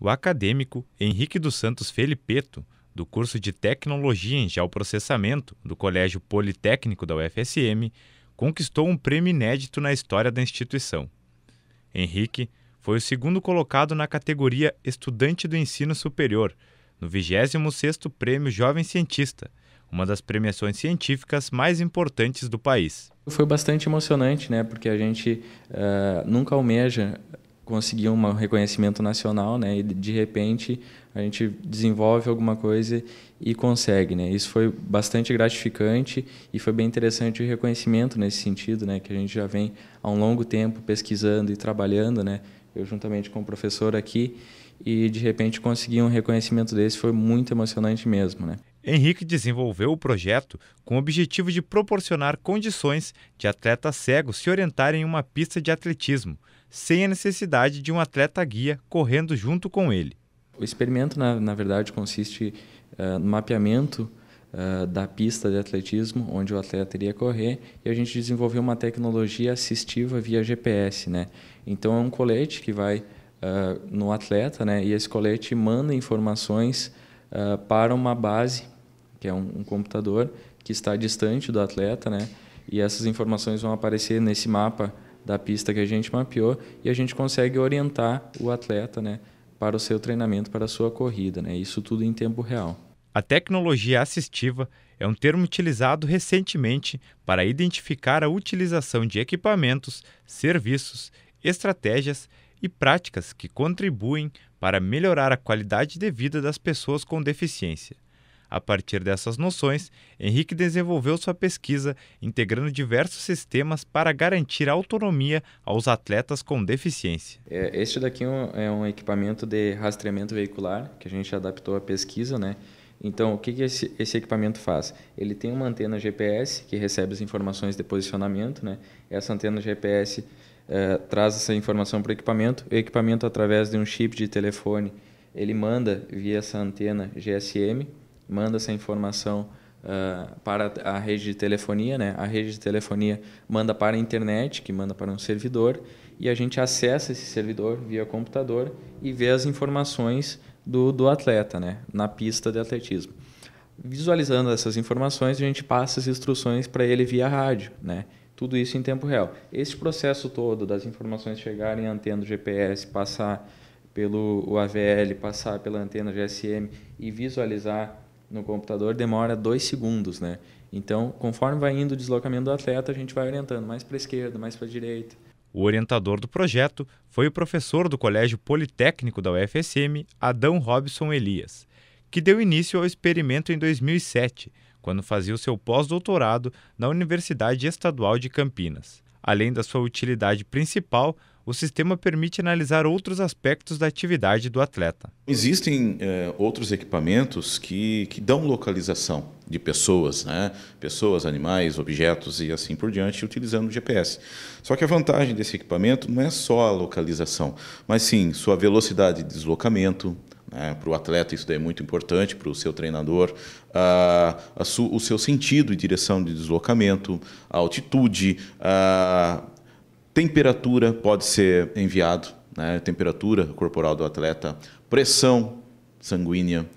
o acadêmico Henrique dos Santos Felipeto, do curso de Tecnologia em Geoprocessamento do Colégio Politécnico da UFSM, conquistou um prêmio inédito na história da instituição. Henrique foi o segundo colocado na categoria Estudante do Ensino Superior, no 26º Prêmio Jovem Cientista, uma das premiações científicas mais importantes do país. Foi bastante emocionante, né? Porque a gente uh, nunca almeja conseguir um reconhecimento nacional, né? E de repente a gente desenvolve alguma coisa e consegue, né? Isso foi bastante gratificante e foi bem interessante o reconhecimento nesse sentido, né? Que a gente já vem há um longo tempo pesquisando e trabalhando, né? Eu juntamente com o professor aqui e de repente conseguir um reconhecimento desse foi muito emocionante mesmo, né? Henrique desenvolveu o projeto com o objetivo de proporcionar condições de atletas cegos se orientarem em uma pista de atletismo, sem a necessidade de um atleta guia correndo junto com ele. O experimento, na, na verdade, consiste uh, no mapeamento uh, da pista de atletismo, onde o atleta iria correr, e a gente desenvolveu uma tecnologia assistiva via GPS. Né? Então, é um colete que vai uh, no atleta, né? e esse colete manda informações Uh, para uma base que é um, um computador que está distante do atleta, né? E essas informações vão aparecer nesse mapa da pista que a gente mapeou e a gente consegue orientar o atleta, né, para o seu treinamento, para a sua corrida, né? Isso tudo em tempo real. A tecnologia assistiva é um termo utilizado recentemente para identificar a utilização de equipamentos, serviços, estratégias e práticas que contribuem para melhorar a qualidade de vida das pessoas com deficiência. A partir dessas noções, Henrique desenvolveu sua pesquisa, integrando diversos sistemas para garantir autonomia aos atletas com deficiência. É, este daqui é, é um equipamento de rastreamento veicular que a gente adaptou à pesquisa, né? Então, o que, esse, equipamento faz? Ele tem uma antena GPS que recebe as informações de posicionamento, né? Essa antena GPS é, traz essa informação para o equipamento. O equipamento, através de um chip de telefone, ele manda via essa antena GSM manda essa informação uh, para a rede de telefonia, né? A rede de telefonia manda para a internet, que manda para um servidor, e a gente acessa esse servidor via computador e vê as informações do, do atleta, né? Na pista de atletismo. Visualizando essas informações, a gente passa as instruções para ele via rádio, né? Tudo isso em tempo real. Esse processo todo das informações chegarem à antena do GPS, passar pelo AVL, passar pela antena GSM e visualizar no computador demora dois segundos, né? Então, conforme vai indo o deslocamento do atleta, a gente vai orientando mais para a esquerda, mais para a direita. O orientador do projeto foi o professor do Colégio Politécnico da UFSM, Adão Robson Elias, que deu início ao experimento em 2007, quando fazia o seu pós-doutorado na Universidade Estadual de Campinas. Além da sua utilidade principal, o sistema permite analisar outros aspectos da atividade do atleta. Existem é, outros equipamentos que, que dão localização de pessoas, né? pessoas, animais, objetos e assim por diante, utilizando o GPS. Só que a vantagem desse equipamento não é só a localização, mas sim sua velocidade de deslocamento, é, né? para o atleta isso é muito importante, para o seu treinador, o seu sentido e direção de deslocamento, a altitude, a, Temperatura pode ser enviado, né? temperatura corporal do atleta, pressão sanguínea,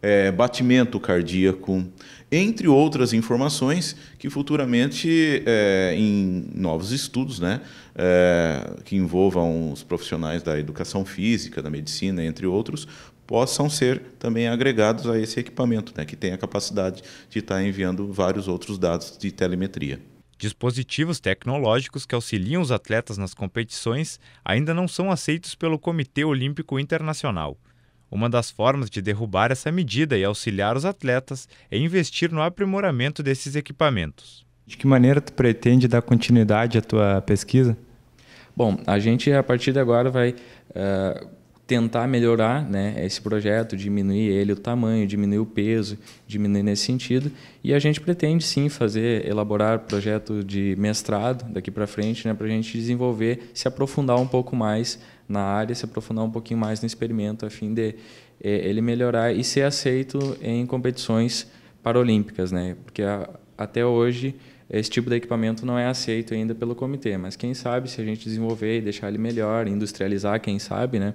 é, batimento cardíaco, entre outras informações que futuramente, é, em novos estudos, né, é, que envolvam os profissionais da educação física, da medicina, entre outros, possam ser também agregados a esse equipamento, né, que tem a capacidade de estar tá enviando vários outros dados de telemetria. Dispositivos tecnológicos que auxiliam os atletas nas competições ainda não são aceitos pelo Comitê Olímpico Internacional. Uma das formas de derrubar essa medida e auxiliar os atletas é investir no aprimoramento desses equipamentos. De que maneira tu pretende dar continuidade à tua pesquisa? Bom, a gente a partir de agora vai uh, tentar melhorar né, esse projeto, diminuir ele, o tamanho, diminuir o peso, diminuir nesse sentido. E a gente pretende sim fazer, elaborar projeto de mestrado daqui para frente, né, para a gente desenvolver, se aprofundar um pouco mais na área, se aprofundar um pouquinho mais no experimento, a fim de é, ele melhorar e ser aceito em competições paralímpicas, né? Porque a, até hoje esse tipo de equipamento não é aceito ainda pelo comitê, mas quem sabe se a gente desenvolver e deixar ele melhor, industrializar, quem sabe, né?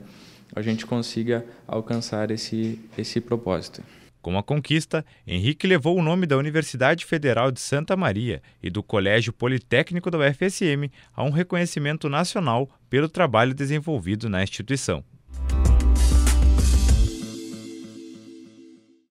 a gente consiga alcançar esse, esse propósito. Com a conquista, Henrique levou o nome da Universidade Federal de Santa Maria e do Colégio Politécnico da UFSM a um reconhecimento nacional pelo trabalho desenvolvido na instituição.